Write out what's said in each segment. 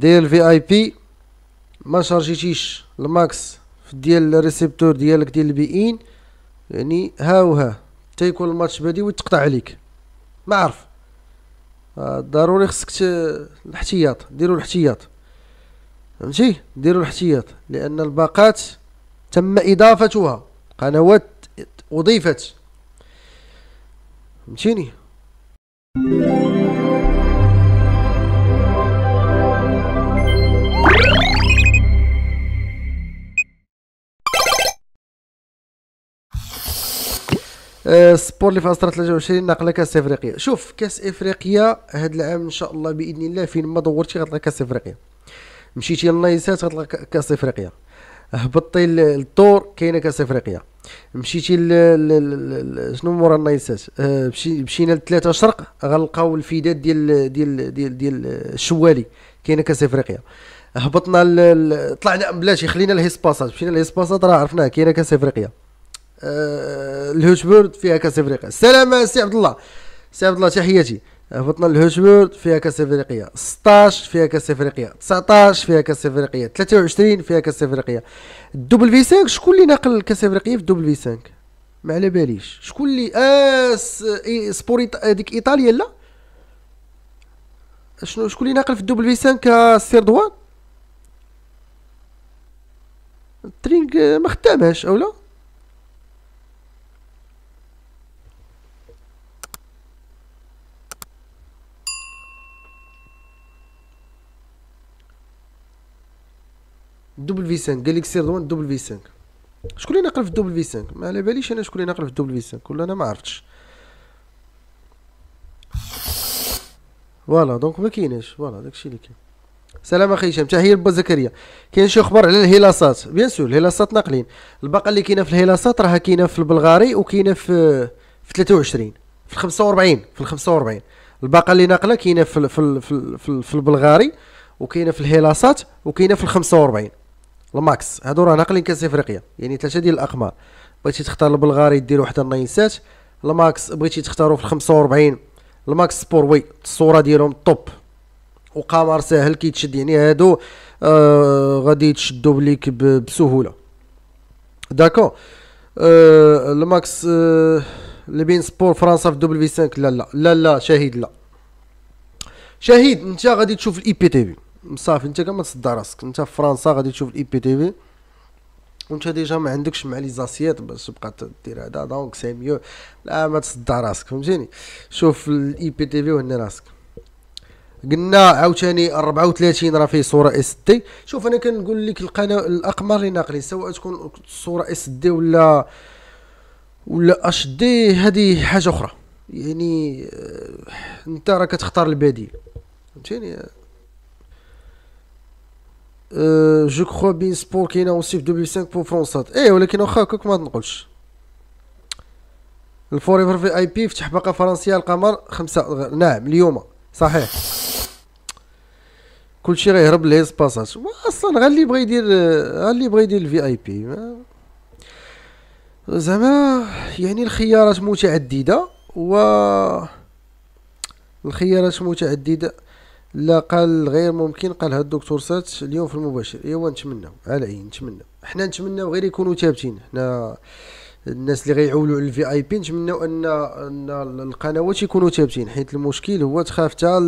داير في اي بي ما شارجيتيش الماكس ديال الريسيبتور ديالك ديال البي ان يعني ها وها يكون الماتش بادي ويتقطع عليك ما عارف آه، ضروري خصك الاحتياط ديروا الاحتياط فهمتي ديروا الاحتياط لان الباقات تم اضافتها قنوات اضيفت فهمتيني السبور آه، اللي في اصدار 23 ناقله كاس افريقيا شوف كاس افريقيا هذا العام ان شاء الله باذن الله فين ما دورتي غتلقى كاس افريقيا مشيتي للنايسات غتلقى كاس افريقيا هبطتي للدور كاينه كاس افريقيا مشيتي شنو مورا النايسات آه، مشينا لثلاثه شرق غنلقاو الفيدات ديال ديال ديال ديال الشوالي كاينه كاس افريقيا هبطنا طلعنا بلاتي خلينا الهيسباسات مشينا الهيسباسات راه عرفناه كاينه كاس افريقيا آه، الهوشبورد فيها كاس افريقيا السلامه سي عبد الله سي عبد الله تحياتي هبطنا الهوشبورد فيها كاس افريقيا 16 فيها كاس افريقيا 19 فيها كاس افريقيا 23 فيها كاس افريقيا الدوبل في 5 شكون اللي ناقل الكاس افريقيا في الدوبل في 5 ما على باليش شكون اللي اس آه، سبوري هذيك ايطاليا لا شنو شكون اللي ناقل في الدوبل في 5 آه، سير دوان الترينك ما خدامهاش اولا دوبل في 5 قال لك سير دوان دوبل في 5 شكون اللي ناقل في الدوبل في 5 ما على باليش انا شكون اللي ناقل في الدوبل في 5 ولا انا ما عرفتش فوالا دونك ما كايناش فوالا داكشي اللي كاين سلام اخي هشام تحيه لبا زكريا كاين شي اخبار على الهيلاصات بيان سور الهيلاصات ناقلين الباقه اللي كاينه في الهيلاصات راها كاينه في البلغاري وكاينه في في 23 في 45 في 45 الباقه اللي ناقله كاينه في في في, في, في البلغاري وكاينه في الهيلاصات وكاينه في 45 الماكس هادو راه ناقلين كاس افريقيا يعني ثلاثه ديال الاقمار بغيتي تختار البلغاري دير واحد النايسات الماكس بغيتي تختارو في 45 الماكس سبور وي الصوره ديالهم طوب وقمر ساهل كيتشد يعني هادو آه غادي تشدو بليك بسهوله داكو آه الماكس آه اللي بين سبور فرنسا في دبليو في 5 لا لا لا لا شهيد لا شهيد انت غادي تشوف الاي بي تي في صافي انت كما تصدع راسك انت في فرنسا غادي تشوف الاي بي تي في وانت ديجا ما عندكش مع لي زاسيات باش تبقى دير هذا دونك سي ميو لا ما تصدع راسك فهمتيني شوف الاي بي تي في وهني راسك قلنا عاوتاني 34 راه فيه صوره اس دي شوف انا كنقول لك القناه الاقمار اللي ناقلين سواء تكون صوره اس دي ولا ولا اش دي هذه حاجه اخرى يعني آه، انت راه كتختار البديل فهمتيني جو كخوا بين سبور كاينه اون سيف 2005 بور فرونسات اي ولكن واخا هكاك ما تنقلش الفور ايفر في اي بي فتح باقه فرنسيه القمر خمسة نعم اليوم صحيح كلشي غيهرب لهي سباسات اصلا غير اللي بغى يدير غير اللي بغى يدير الفي اي بي زعما يعني الخيارات متعدده و الخيارات متعدده لا قال غير ممكن قالها الدكتور سات اليوم في المباشر ايوا نتمناو على عين نتمناو حنا نتمناو غير يكونوا ثابتين حنا الناس اللي غيعولوا على الفي اي بي نتمناو ان ان القنوات يكونوا ثابتين حيت المشكل هو تخاف تاع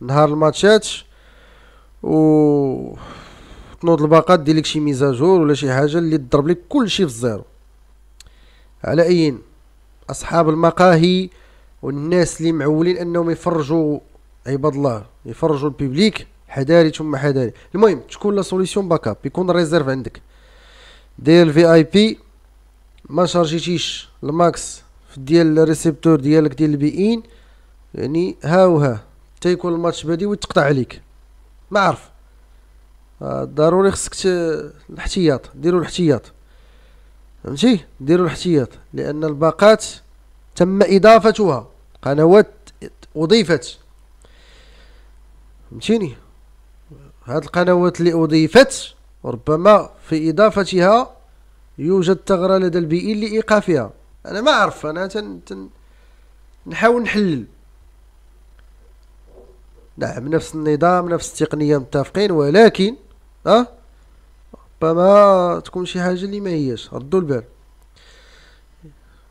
نهار الماتشات و تنوض الباقات دير لك شي ميزاجور ولا شي حاجه اللي تضرب لك كلشي في الزيرو على اين اصحاب المقاهي والناس اللي معولين انهم يفرجوا عباد الله يفرجوا البيبليك حذاري ثم حذاري المهم تكون لا سوليسيون باك اب يكون ريزيرف عندك دير الفي اي بي ما شارجيتيش الماكس ديال الريسيبتور ديالك ديال البي ان يعني ها وها يكون الماتش بادي ويتقطع عليك ما عرف آه، ضروري خصك الاحتياط ديروا الاحتياط فهمتي ديروا الاحتياط لان الباقات تم اضافتها قنوات اضيفت فهمتيني هاد القنوات اللي أضيفت ربما في إضافتها يوجد ثغرة لدى البيئي لإيقافها أنا ما أعرف أنا تن تن نحاول نحلل نعم نفس النظام نفس التقنية متفقين ولكن أه ربما تكون شي حاجة اللي ما هيش ردوا البال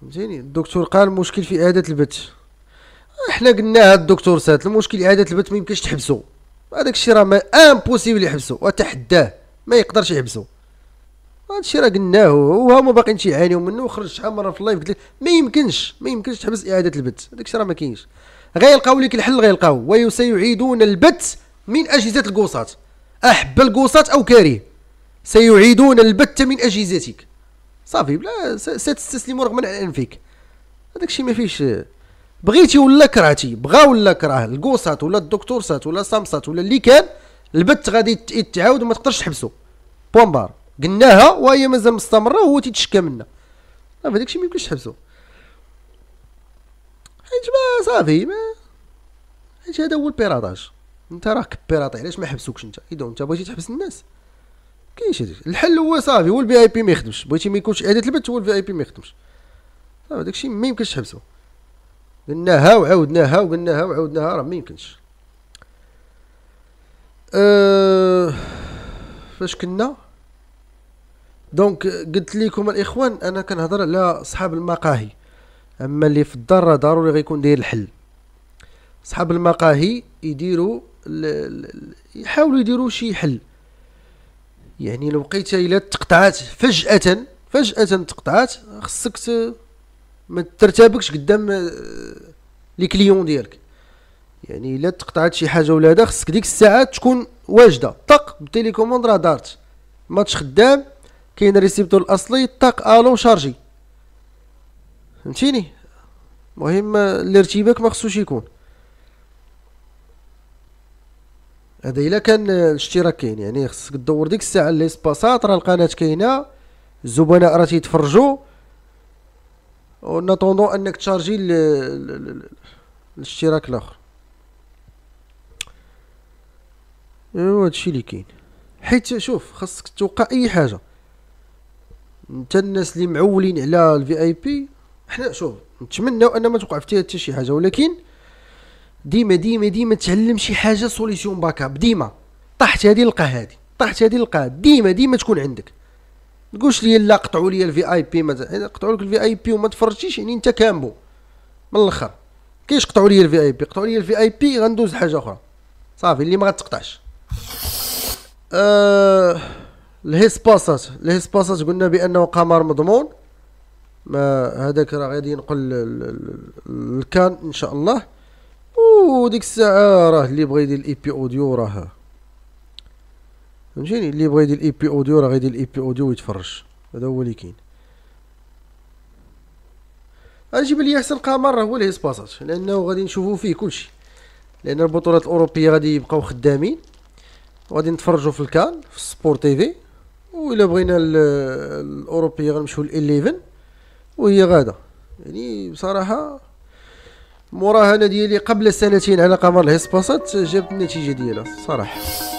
فهمتيني الدكتور قال مشكل في إعادة البث آه، حنا قلناها الدكتور سات المشكل اعاده البث ما يمكنش تحبسو هذاك الشيء راه امبوسيبل يحبسو وتحداه ما يقدرش يحبسو هذا الشيء راه قلناه وهما باقيين تيعانيو منه وخرج شحال مره في اللايف قلت لك ما يمكنش ما يمكنش تحبس اعاده البت هذاك الشيء راه ما كاينش غيلقاو لك الحل غيلقاو وسيعيدون البت من اجهزه القوصات احب القوصات او كاره سيعيدون البت من اجهزتك صافي بلا ستستسلم رغما عن انفك هذاك الشيء ما فيش بغيتي ولا كرهتي بغا ولا كره القوسات ولا الدكتور سات ولا سامسات ولا اللي كان البت غادي تعاود وما تقدرش تحبسو بوان بار قلناها وهي مازال مستمره وهو تيتشكى منا صافي داكشي ما يمكنش تحبسو حيت ما صافي ما حيت هذا هو البيراطاج انت راك بيراطي علاش ما حبسوكش انت اذا انت بغيتي تحبس الناس كاينش هذيك الحل هو صافي هو الفي اي بي ما يخدمش بغيتي ما يكونش اعداد البت هو الفي اي بي ما يخدمش صافي داكشي ما يمكنش تحبسو قلناها وعاودناها وقلناها وعاودناها راه ما يمكنش أه فاش كنا دونك قلت لكم الاخوان انا كنهضر على اصحاب المقاهي اما اللي في الدار ضروري غيكون داير الحل اصحاب المقاهي يديروا يحاولوا يديروا شي حل يعني لو بقيت الا تقطعات فجاه فجاه تقطعات خصك ما ترتبكش قدام آه، لي كليون ديالك يعني الا تقطعت شي حاجه ولا هذا خصك ديك الساعه تكون واجده طق بالتيليكوموند راه دارت ماتش خدام كاين ريسيبتور الاصلي طق الو شارجي فهمتيني المهم آه، الارتباك ما خصوش يكون هذا الا كان آه، الاشتراك كاين يعني خصك دور ديك الساعه لي سباسات راه القناه كاينه الزبناء راه تيتفرجوا ونطوندو انك تشارجي الاشتراك الاخر ايوا هادشي اللي كاين حيت شوف خاصك توقع اي حاجه انت الناس اللي معولين على الفي اي بي حنا شوف نتمناو ان ما توقع فيها حتى شي حاجه ولكن ديما ديما ديما تعلم شي حاجه سوليسيون باك اب ديما طاحت هذه لقى هذه طحت هذه لقى ديما ديما تكون عندك تقولش لي لا قطعوا لي الفي اي بي مثلا قطعوا لك الفي اي بي وما تفرجتيش يعني انت كامبو من الاخر كاينش قطعوا لي الفي اي بي قطعوا لي الفي اي بي غندوز لحاجه اخرى صافي اللي ما غتقطعش أه الهيسباسات الهيسباسات قلنا بانه قمر مضمون ما هذاك راه غادي ينقل الكان ان شاء الله وديك الساعه راه اللي بغى يدير الاي بي اوديو راه فهمتيني اللي بغى يدير الاي بي اوديو راه غيدير الاي بي اوديو ويتفرج هذا هو اللي كاين اجيب لي احسن قمر راه هو الهيسباسات لانه غادي نشوفو فيه كلشي لان البطولات الاوروبيه غادي يبقاو خدامين وغادي نتفرجوا في الكان في سبور تي في وإلا بغينا الاوروبيه غنمشيو ل 11 وهي غادا يعني بصراحه المراهنه ديالي قبل سنتين على قمر الهسباسات جابت النتيجه ديالها صراحه